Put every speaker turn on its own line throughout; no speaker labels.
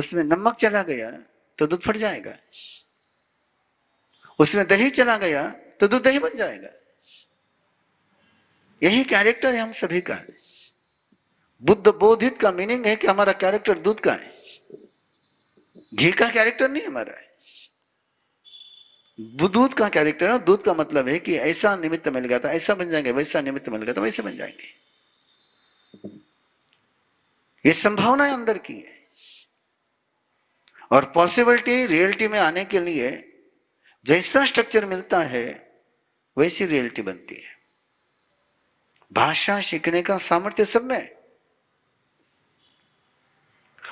उसमें नमक चला गया तो दूध फट जाएगा उसमें दही चला गया तो दूध दही बन जाएगा यही कैरेक्टर है हम सभी का बुद्ध बोधित का मीनिंग है कि हमारा कैरेक्टर दूध का है घी का कैरेक्टर नहीं हमारा है दूध का कैरेक्टर है दूध का मतलब है कि ऐसा निमित्त मिल गया था ऐसा बन जाएंगे वैसा निमित्त मिल गया था वैसे बन जाएंगे ये संभावना अंदर की है और पॉसिबिलिटी रियलिटी में आने के लिए जैसा स्ट्रक्चर मिलता है वैसी रियलिटी बनती है भाषा सीखने का सामर्थ्य सब में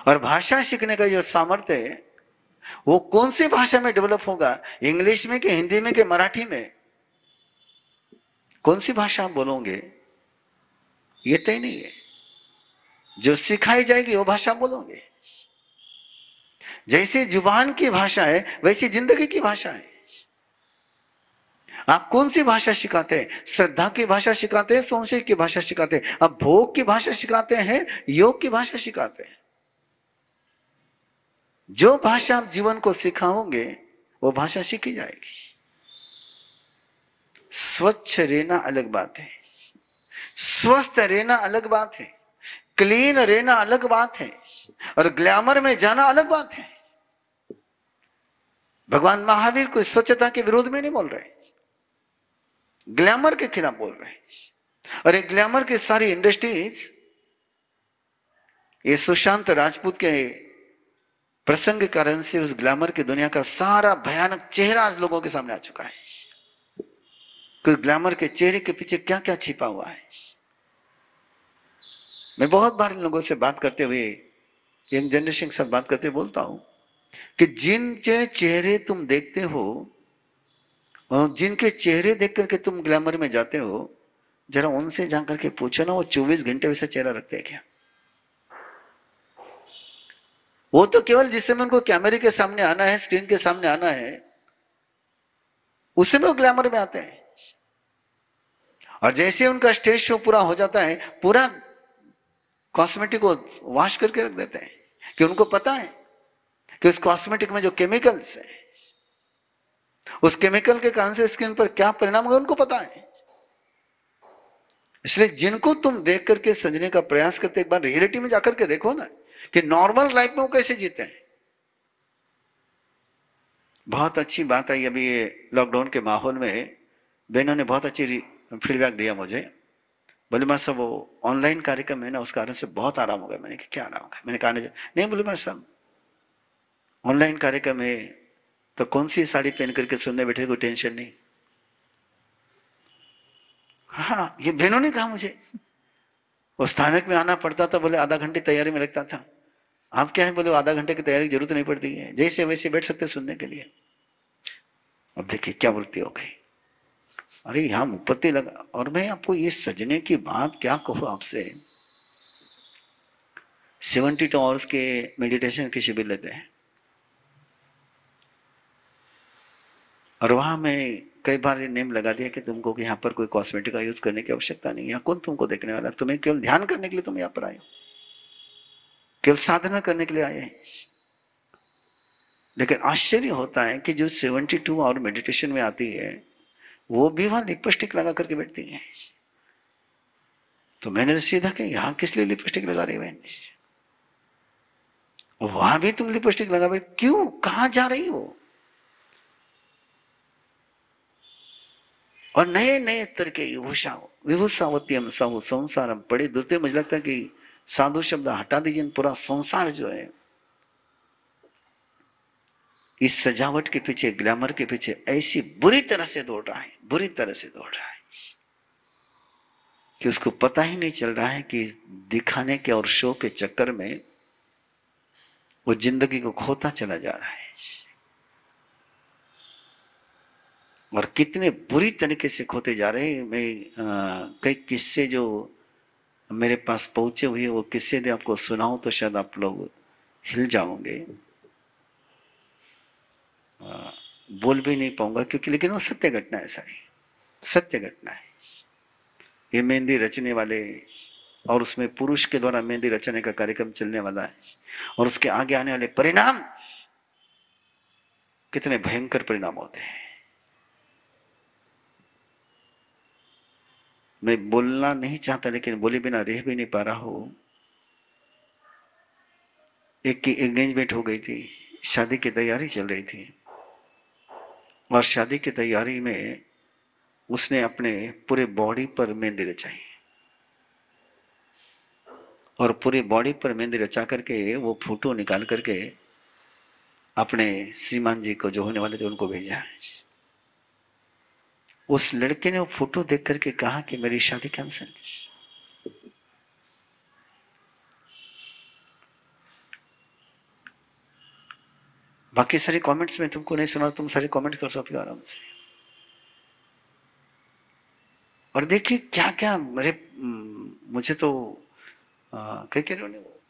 और भाषा सीखने का जो सामर्थ्य है वो कौन सी भाषा में डेवलप होगा इंग्लिश में कि हिंदी में कि मराठी में कौन सी भाषा आप बोलोगे ये तय नहीं है जो सिखाई जाएगी वो भाषा बोलोगे जैसे जुबान की भाषा है वैसी जिंदगी की भाषा है आप कौन सी भाषा सिखाते हैं श्रद्धा की भाषा सिखाते हैं संशय की भाषा सिखाते हैं आप भोग की भाषा सिखाते हैं योग की भाषा सिखाते हैं जो भाषा आप जीवन को सिखाओगे वो भाषा सीखी जाएगी स्वच्छ रहना अलग बात है स्वस्थ रहना अलग बात है क्लीन रहना अलग बात है और ग्लैमर में जाना अलग बात है भगवान महावीर को स्वच्छता के विरोध में नहीं बोल रहे ग्लैमर के खिलाफ बोल रहे और ये ग्लैमर की सारी इंडस्ट्रीज ये सुशांत राजपूत के प्रसंग कारण से उस ग्लैमर की दुनिया का सारा भयानक चेहरा आज लोगों के सामने आ चुका है कुछ ग्लैमर के चेहरे के पीछे क्या क्या छिपा हुआ है मैं बहुत बार इन लोगों से बात करते हुए यंग जनरेशन के साथ बात करते बोलता हूं कि जिनके चेहरे तुम देखते हो और जिनके चेहरे देख करके तुम ग्लैमर में जाते हो जरा उनसे जा करके पूछो ना वो चौबीस घंटे वैसा चेहरा रखते हैं क्या वो तो केवल जिस समय उनको कैमरे के सामने आना है स्क्रीन के सामने आना है उसमें वो ग्लैमर में आते हैं और जैसे उनका स्टेज शो पूरा हो जाता है पूरा कॉस्मेटिक को वॉश करके रख देते हैं कि उनको पता है कि उस कॉस्मेटिक में जो केमिकल्स हैं उस केमिकल के कारण से स्किन पर क्या परिणाम होगा उनको पता है इसलिए जिनको तुम देख करके समझने का प्रयास करते एक बार रियलिटी में जाकर के देखो ना कि नॉर्मल लाइफ में वो कैसे जीते हैं बहुत अच्छी बात आई अभी ये लॉकडाउन के माहौल में बहनों ने बहुत अच्छी फीडबैक दिया मुझे बोले मैं सब वो ऑनलाइन कार्यक्रम है ना उस कारण से बहुत आराम हो गया मैंने कहा क्या आराम गया मैंने कहा नहीं बोले मैं सब ऑनलाइन कार्यक्रम है तो कौन सी साड़ी पहन करके सुनने बैठे कोई टेंशन नहीं हाँ ये बहनों ने कहा मुझे वो स्थानक में आना पड़ता था बोले आधा घंटे तैयारी में लगता था आप क्या है बोले आधा घंटे की तैयारी जरूरत नहीं पड़ती है जैसे वैसे बैठ सकते सुनने के लिए अब देखिए क्या बोलती हो गई अरे यहां मुपत्ति लगा और मैं आपको ये सजने की बात क्या कहूँ आपसे सेवेंटी टू आवर्स के मेडिटेशन के शिविर लेते हैं और वहां में कई बार ये नेम लगा दिया कि तुमको कि यहाँ पर कोई कॉस्मेटिक का यूज करने की आवश्यकता नहीं है कौन तुमको देखने वाला तुम्हें केवल ध्यान करने के लिए तुम यहाँ पर आए हो केवल साधना करने के लिए आए हैं लेकिन आश्चर्य होता है कि जो 72 टू आवर मेडिटेशन में आती है वो भी वहां लिपस्टिक लगा करके बैठती है तो मैंने तो सीधा कि यहां किस लिए लिपस्टिक लगा रही है वहां भी तुम लिपस्टिक लगा बैठ क्यों कहा जा रही हो और नए नए तरह के विभूषा सब साहु हम पड़े दुर्ते मुझे लगता है कि साधु शब्द हटा दीजिए पूरा संसार जो है इस सजावट के पीछे ग्लैमर के पीछे ऐसी बुरी तरह से दौड़ रहा है बुरी तरह से दौड़ रहा है कि उसको पता ही नहीं चल रहा है कि दिखाने के और शो के चक्कर में वो जिंदगी को खोता चला जा रहा है और कितने बुरी तरीके से खोते जा रहे हैं मैं कई किस्से जो मेरे पास पहुंचे हुए वो किस्से दे आपको सुनाऊं तो शायद आप लोग हिल जाओगे बोल भी नहीं पाऊंगा क्योंकि लेकिन वो सत्य घटना है सारी सत्य घटना है ये मेहंदी रचने वाले और उसमें पुरुष के द्वारा मेहंदी रचने का कार्यक्रम चलने वाला है और उसके आगे आने वाले परिणाम कितने भयंकर परिणाम होते हैं मैं बोलना नहीं चाहता लेकिन बोले बिना रह भी नहीं पा रहा हूं एक की एंगेजमेंट हो गई थी शादी की तैयारी चल रही थी और शादी की तैयारी में उसने अपने पूरे बॉडी पर मेहंदी रचाई और पूरे बॉडी पर मेहंदी रचा करके वो फोटो निकाल करके अपने श्रीमान जी को जो होने वाले थे उनको भेजा है उस लड़के ने वो फोटो देख करके कहा कि मेरी शादी कैंसिल बाकी सारे कमेंट्स में तुमको नहीं सुना तुम सारे कमेंट कर सकते हो आराम से और देखिए क्या क्या मेरे हम्म, मुझे तो क्या कह रहे हो वो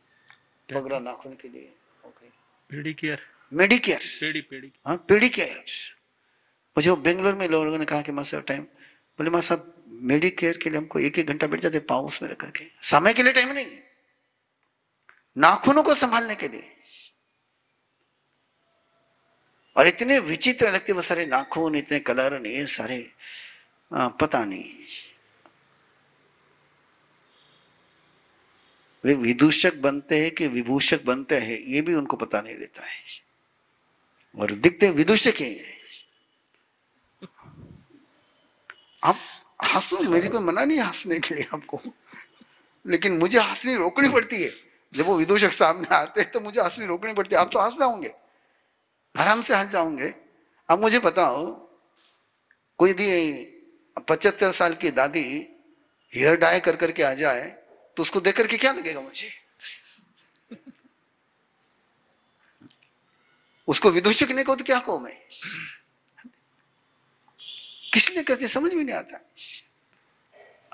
पगड़ा नाखून के लिए ओके केयर मेडिकेयर पेड़ी पेड़ी हाँ पेड़ी केयर मुझे बेंगलोर में लोगों ने कहा कि माँ टाइम बोले माँ साहब मेडिकेयर के लिए हमको एक एक घंटा बैठ जाते पाँव उसमें रख करके समय के लिए टाइम नहीं नाखूनों को संभालने के लिए और इतने विचित्र लगते वो सारे नाखून इतने कलर ये सारे आ, हाँ, पता नहीं वे विदूषक बनते हैं कि विभूषक बनते हैं ये भी उनको पता नहीं रहता है और दिखते विदूषक ही है आप हंसो मेरे को मना नहीं हंसने के लिए आपको लेकिन मुझे हंसनी रोकनी पड़ती है जब वो विदूषक सामने आते हैं तो मुझे हंसनी रोकनी पड़ती है आप तो हंस जाओगे आराम से हंस जाओगे अब मुझे बताओ कोई भी पचहत्तर साल की दादी हेयर डाई कर करके आ जाए तो उसको देख करके क्या लगेगा मुझे उसको विदूषक नहीं कहो तो क्या कहो मैं किस लिए करते समझ में नहीं आता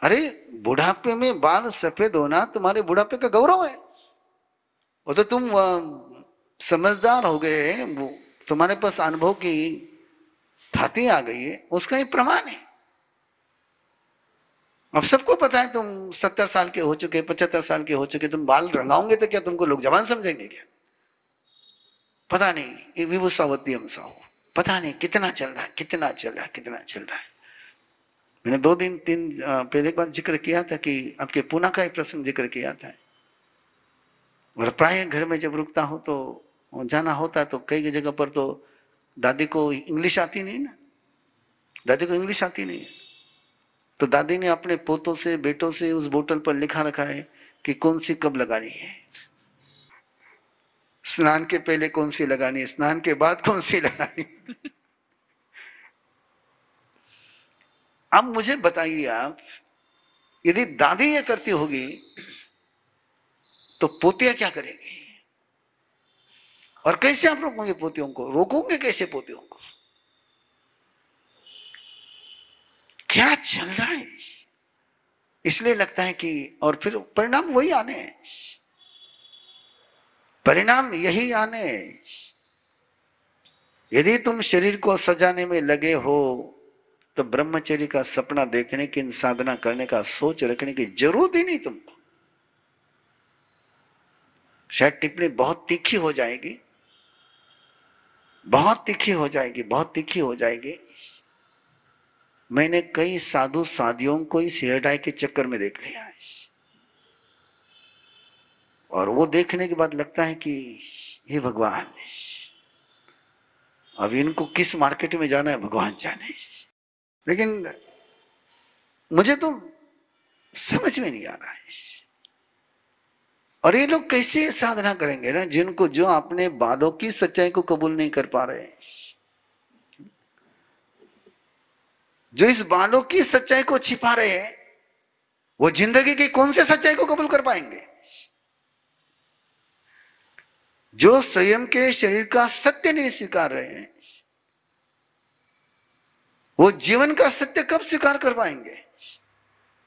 अरे बुढ़ापे में बाल सफेद होना तुम्हारे बुढ़ापे का गौरव है वो तो तुम समझदार हो गए तुम्हारे पास अनुभव की थाती आ गई है उसका ही प्रमाण है अब सबको पता है तुम सत्तर साल के हो चुके पचहत्तर साल के हो चुके तुम बाल रंगाओगे तो क्या तुमको लोग जवान समझेंगे क्या पता नहीं ये विभूषावती हम हो पता नहीं कितना चल रहा है कितना चल रहा है कितना चल रहा है मैंने दो दिन तीन पहले एक बार जिक्र किया था कि आपके पूना का एक प्रसंग जिक्र किया था और प्राय घर में जब रुकता हो तो जाना होता तो कई जगह पर तो दादी को इंग्लिश आती नहीं ना दादी को इंग्लिश आती नहीं है तो दादी ने अपने पोतों से बेटों से उस बोतल पर लिखा रखा है कि कौन सी कब लगानी है स्नान के पहले कौन सी लगानी स्नान के बाद कौन सी लगानी अब मुझे बताइए आप यदि दादी ये करती होगी तो पोतियां क्या करेगी और कैसे आप रोकोगे पोतियों को रोकोगे कैसे पोतियों को क्या चल रहा है इसलिए लगता है कि और फिर परिणाम वही आने हैं परिणाम यही आने यदि तुम शरीर को सजाने में लगे हो तो ब्रह्मचर्य का सपना देखने की साधना करने का सोच रखने की जरूरत ही नहीं तुमको शायद टिप्पणी बहुत तीखी हो जाएगी बहुत तीखी हो जाएगी बहुत तीखी हो जाएगी मैंने कई साधु साधियों को इस हेयर डाई के चक्कर में देख लिया है और वो देखने के बाद लगता है कि हे भगवान अब इनको किस मार्केट में जाना है भगवान जाने लेकिन मुझे तो समझ में नहीं आ रहा है और ये लोग कैसे साधना करेंगे ना जिनको जो अपने बालों की सच्चाई को कबूल नहीं कर पा रहे जो इस बालों की सच्चाई को छिपा रहे हैं वो जिंदगी की कौन से सच्चाई को कबूल कर पाएंगे जो स्वयं के शरीर का सत्य नहीं स्वीकार रहे हैं वो जीवन का सत्य कब स्वीकार कर पाएंगे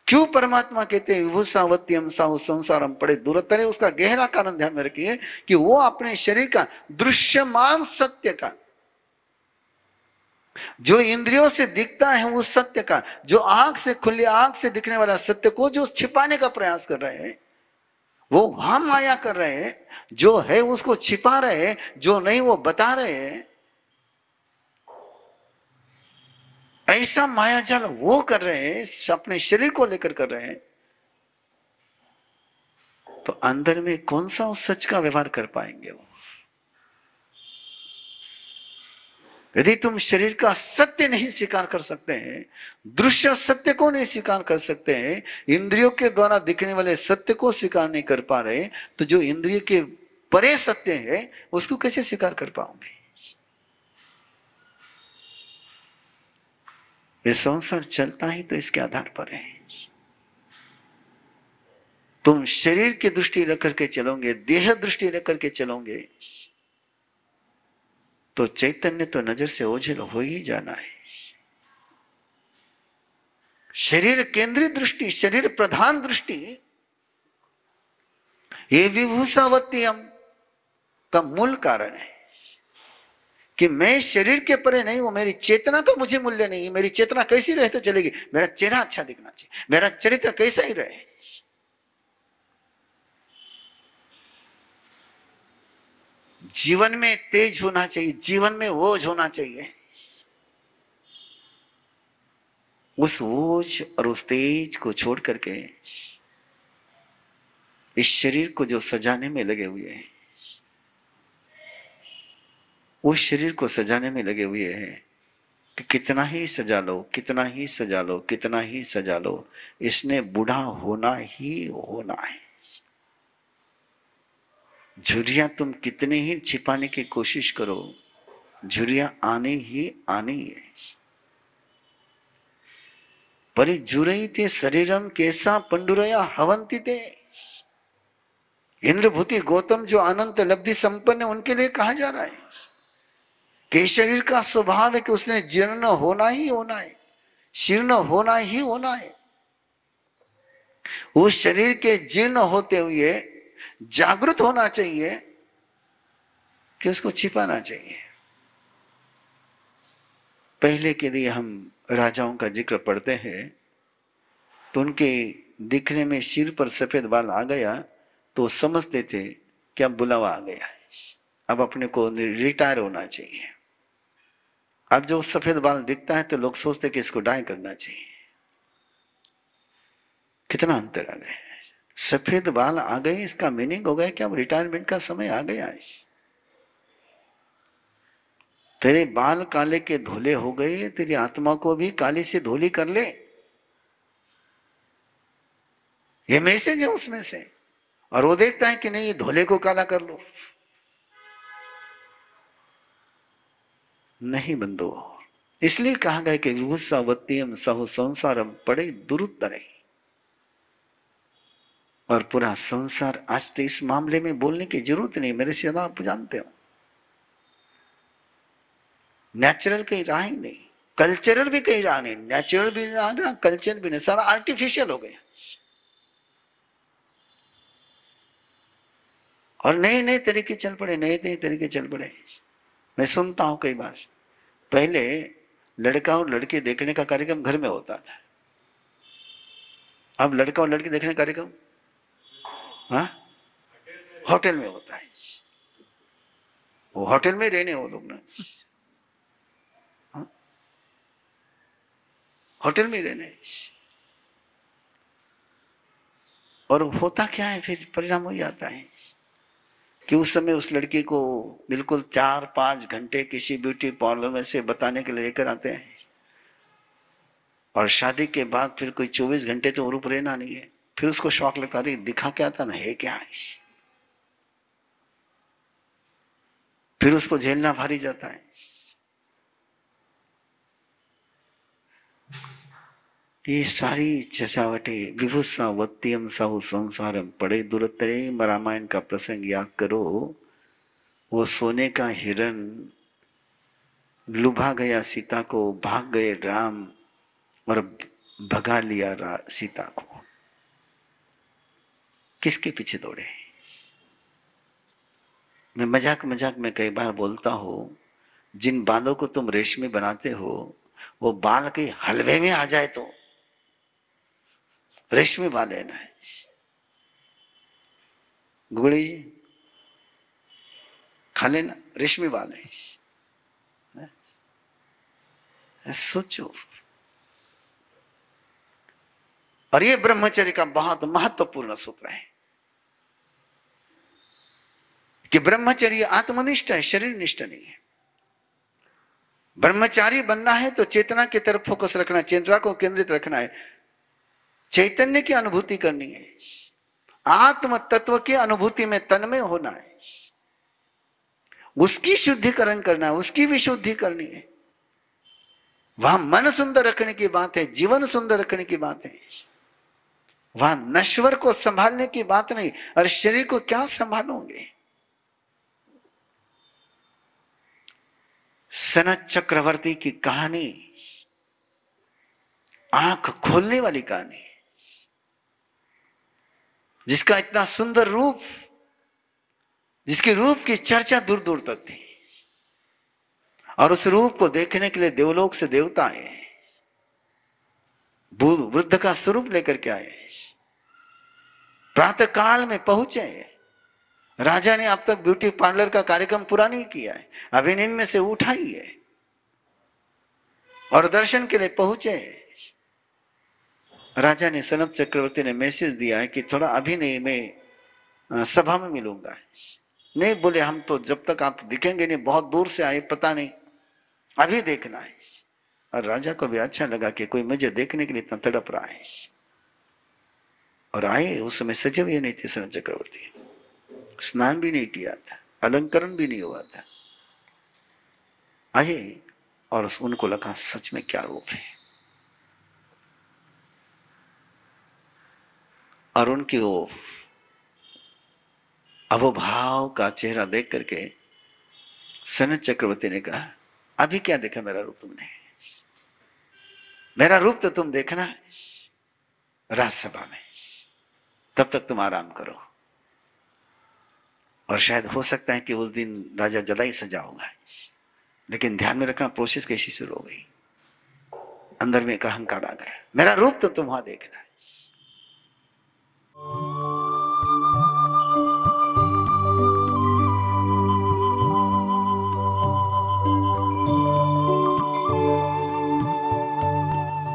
क्यों परमात्मा कहते हैं विभु सावत्यम साहु संसार हम पड़े दूरतरे उसका गहरा कारण ध्यान में रखिए कि वो अपने शरीर का दृश्यमान सत्य का जो इंद्रियों से दिखता है उस सत्य का जो आंख से खुली आंख से दिखने वाला सत्य को जो छिपाने का प्रयास कर रहे हैं वो वहां माया कर रहे हैं जो है उसको छिपा रहे हैं जो नहीं वो बता रहे हैं ऐसा माया जल वो कर रहे हैं अपने शरीर को लेकर कर रहे हैं तो अंदर में कौन सा उस सच का व्यवहार कर पाएंगे वो यदि तुम शरीर का सत्य नहीं स्वीकार कर सकते हैं दृश्य सत्य को नहीं स्वीकार कर सकते हैं इंद्रियों के द्वारा दिखने वाले सत्य को स्वीकार नहीं कर पा रहे तो जो इंद्रिय के परे सत्य है उसको कैसे स्वीकार कर पाओगे ये संसार चलता ही तो इसके आधार पर है तुम शरीर की दृष्टि रख करके चलोगे देह दृष्टि रख करके चलोगे तो चैतन्य तो नजर से ओझल हो ही जाना है शरीर केंद्रीय दृष्टि शरीर प्रधान दृष्टि ये विभूषावती हम का मूल कारण है कि मैं शरीर के परे नहीं हूं मेरी चेतना का तो मुझे मूल्य नहीं मेरी चेतना कैसी रहे तो चलेगी मेरा चेहरा अच्छा दिखना चाहिए मेरा चरित्र कैसा ही रहे जीवन में तेज होना चाहिए जीवन में ओझ होना चाहिए उस ओझ और उस तेज को छोड़ करके इस शरीर को जो सजाने में लगे हुए हैं उस शरीर को सजाने में लगे हुए हैं कि कितना ही सजा लो कितना ही सजा लो कितना ही सजा लो इसने बूढ़ा होना ही होना है झुरिया तुम कितने ही छिपाने की कोशिश करो झुरिया आने ही आनी है पर झुर थे शरीरम कैसा पंडुरया हवंती थे इंद्रभूति गौतम जो अनंत लब्धि संपन्न है उनके लिए कहा जा रहा है कि शरीर का स्वभाव है कि उसने जीर्ण होना ही होना है शीर्ण होना ही होना है उस शरीर के जीर्ण होते हुए जागृत होना चाहिए कि उसको छिपाना चाहिए पहले के लिए हम राजाओं का जिक्र पढ़ते हैं तो उनके दिखने में सिर पर सफेद बाल आ गया तो समझते थे कि अब बुलावा आ गया है अब अपने को रिटायर होना चाहिए अब जो सफेद बाल दिखता है तो लोग सोचते कि इसको डाई करना चाहिए कितना अंतर आ गया सफेद बाल आ गए इसका मीनिंग हो गया कि अब रिटायरमेंट का समय आ गया है तेरे बाल काले के धोले हो गए तेरी आत्मा को भी काले से धोली कर ले ये मैसेज है उसमें से और वो देखता है कि नहीं ये धोले को काला कर लो नहीं बंदो इसलिए कहा गया कि विभुत्सावत्यम सहु संसारम पड़े नहीं और पूरा संसार आज तो इस मामले में बोलने की जरूरत नहीं मेरे से ज्यादा आप जानते हो नेचुरल कहीं रहा ही नहीं कल्चरल भी कहीं रहा नहीं नेचुरल भी रहा ना कल्चर भी नहीं सारा आर्टिफिशियल हो गया और नए नए तरीके चल पड़े नए नए तरीके चल पड़े मैं सुनता हूं कई बार पहले लड़का और लड़की देखने का कार्यक्रम घर में होता था अब लड़का और लड़की देखने का कार्यक्रम हाँ? होटल में होता है वो होटल में रहने वो लोग ना हाँ? होटल में रहने और होता क्या है फिर परिणाम वही आता है कि उस समय उस लड़की को बिल्कुल चार पांच घंटे किसी ब्यूटी पार्लर में से बताने के लिए लेकर आते हैं और शादी के बाद फिर कोई चौबीस घंटे तो रूप रहना नहीं है फिर उसको शौक लगता अरे दिखा क्या था ना है क्या फिर उसको झेलना भारी जाता है ये सारी चचावटे विभुषा वत्यम साहु संसारम पड़े दुरतरे रामायण का प्रसंग याद करो वो सोने का हिरण लुभा गया सीता को भाग गए राम और भगा लिया सीता को किसके पीछे दौड़े मैं मजाक मजाक में कई बार बोलता हूं जिन बालों को तुम रेशमी बनाते हो वो बाल के हलवे में आ जाए तो रेशमी बाल लेना है गुगड़ी जी खा लेना रेशमी बाल है हाँ? सोचो और ये ब्रह्मचर्य का बहुत महत्वपूर्ण सूत्र है कि ब्रह्मचर्य आत्मनिष्ठ है शरीर निष्ठ नहीं है ब्रह्मचारी बनना है तो चेतना की तरफ फोकस रखना है चेतना को केंद्रित रखना है चैतन्य की अनुभूति करनी है आत्म तत्व की अनुभूति में तन्मय होना है उसकी शुद्धिकरण करना है उसकी विशुद्धि करनी है वहां मन सुंदर रखने की बात है जीवन सुंदर रखने की बात है वहां नश्वर को संभालने की बात नहीं और शरीर को क्या संभालोगे सनत चक्रवर्ती की कहानी आंख खोलने वाली कहानी जिसका इतना सुंदर रूप जिसके रूप की चर्चा दूर दूर तक थी और उस रूप को देखने के लिए देवलोक से देवता आए वृद्ध का स्वरूप लेकर के आए प्रातः काल में पहुंचे राजा ने अब तक ब्यूटी पार्लर का कार्यक्रम पूरा नहीं किया है अभिनय में से उठाई है और दर्शन के लिए पहुंचे राजा ने सनत चक्रवर्ती ने मैसेज दिया है कि थोड़ा अभिनय में सभा में मिलूंगा नहीं बोले हम तो जब तक आप दिखेंगे नहीं बहुत दूर से आए पता नहीं अभी देखना है और राजा को भी अच्छा लगा कि कोई मुझे देखने के लिए इतना तड़प रहा है और आए उस समय सजे ये नहीं थे शरण चक्रवर्ती स्नान भी नहीं किया था अलंकरण भी नहीं हुआ था आए और उनको लगा सच में क्या रूप है और उनकी वो अवभाव का चेहरा देख करके सनत चक्रवर्ती ने कहा अभी क्या देखा मेरा रूप तुमने मेरा रूप तो तुम देखना राजसभा में तब तक तुम आराम करो और शायद हो सकता है कि उस दिन राजा जदाई सजा होगा लेकिन ध्यान में रखना प्रोसेस कैसी शुरू हो गई अंदर में एक अहंकार आ गया मेरा रूप तो तुम वहां देखना है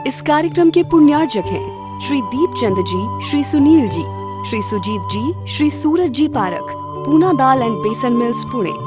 इस कार्यक्रम के पुण्यार्जक हैं श्री दीप चंद जी श्री सुनील जी श्री सुजीत जी श्री सूरज जी पारक पूना दाल एंड बेसन मिल्स पुणे